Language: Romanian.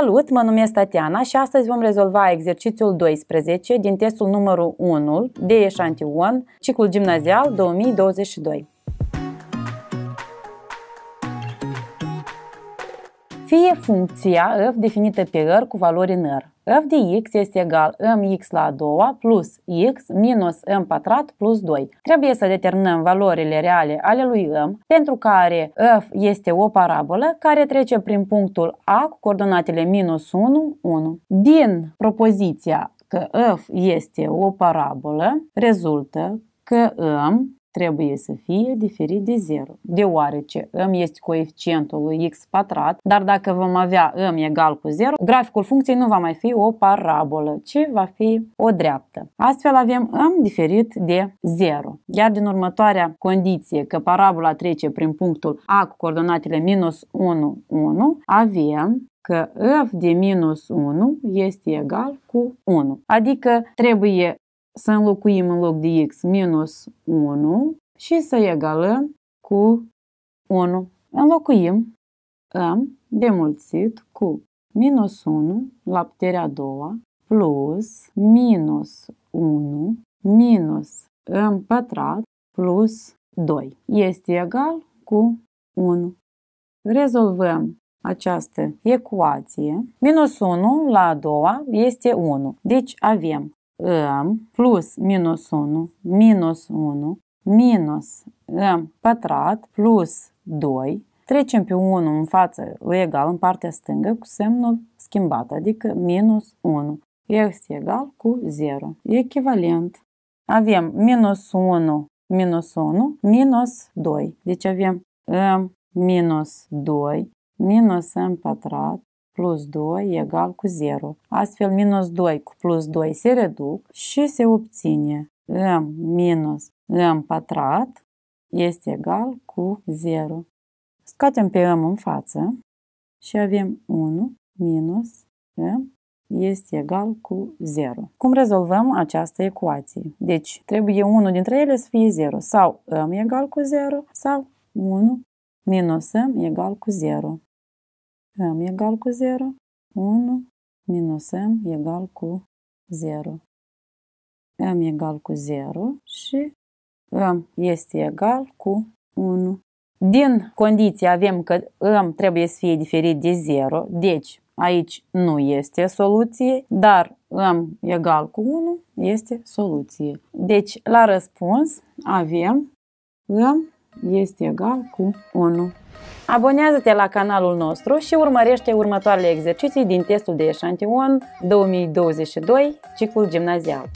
Salut, mă numesc Tatiana și astăzi vom rezolva exercițiul 12 din testul numărul 1 de eșantion, ciclul gimnazial 2022. Fie funcția f definită pe r cu valori în r f de x este egal mx la a doua plus x minus m pătrat plus 2. Trebuie să determinăm valorile reale ale lui m, pentru care f este o parabolă care trece prin punctul A cu coordonatele minus 1, 1. Din propoziția că f este o parabolă, rezultă că m trebuie să fie diferit de 0, deoarece m este coeficientul lui x pătrat, dar dacă vom avea m egal cu 0, graficul funcției nu va mai fi o parabolă, ci va fi o dreaptă. Astfel avem m diferit de 0. Iar din următoarea condiție, că parabola trece prin punctul A cu coordonatele minus 1, 1, avem că f de minus 1 este egal cu 1. Adică trebuie să înlocuim în loc de x minus 1 și să egalăm cu 1. Înlocuim am demulțit cu minus 1 la puterea a doua plus minus 1 minus m pătrat plus 2 este egal cu 1. Rezolvăm această ecuație. Minus 1 la a doua este 1. Deci avem m plus minus 1 minus 1 minus m pătrat plus 2. Trecem pe 1 în față egal în partea stângă cu semnul schimbat, adică minus 1. x egal cu 0. Echivalent. Avem minus 1 minus 1 minus 2. Deci avem m minus 2 minus m pătrat plus 2 egal cu 0. Astfel, minus 2 cu plus 2 se reduc și se obține m minus m pătrat este egal cu 0. Scoatem pe m în față și avem 1 minus m este egal cu 0. Cum rezolvăm această ecuație? Deci, trebuie unul dintre ele să fie 0. Sau m egal cu 0 sau 1 minus m egal cu 0 m egal cu 0, 1 minus m egal cu 0. m egal cu 0 și m este egal cu 1. Din condiție avem că m trebuie să fie diferit de 0, deci aici nu este soluție, dar m egal cu 1 este soluție. Deci la răspuns avem m este egal cu 1. Abonează-te la canalul nostru și urmărește următoarele exerciții din testul de eșantion 2022, ciclul gimnazial.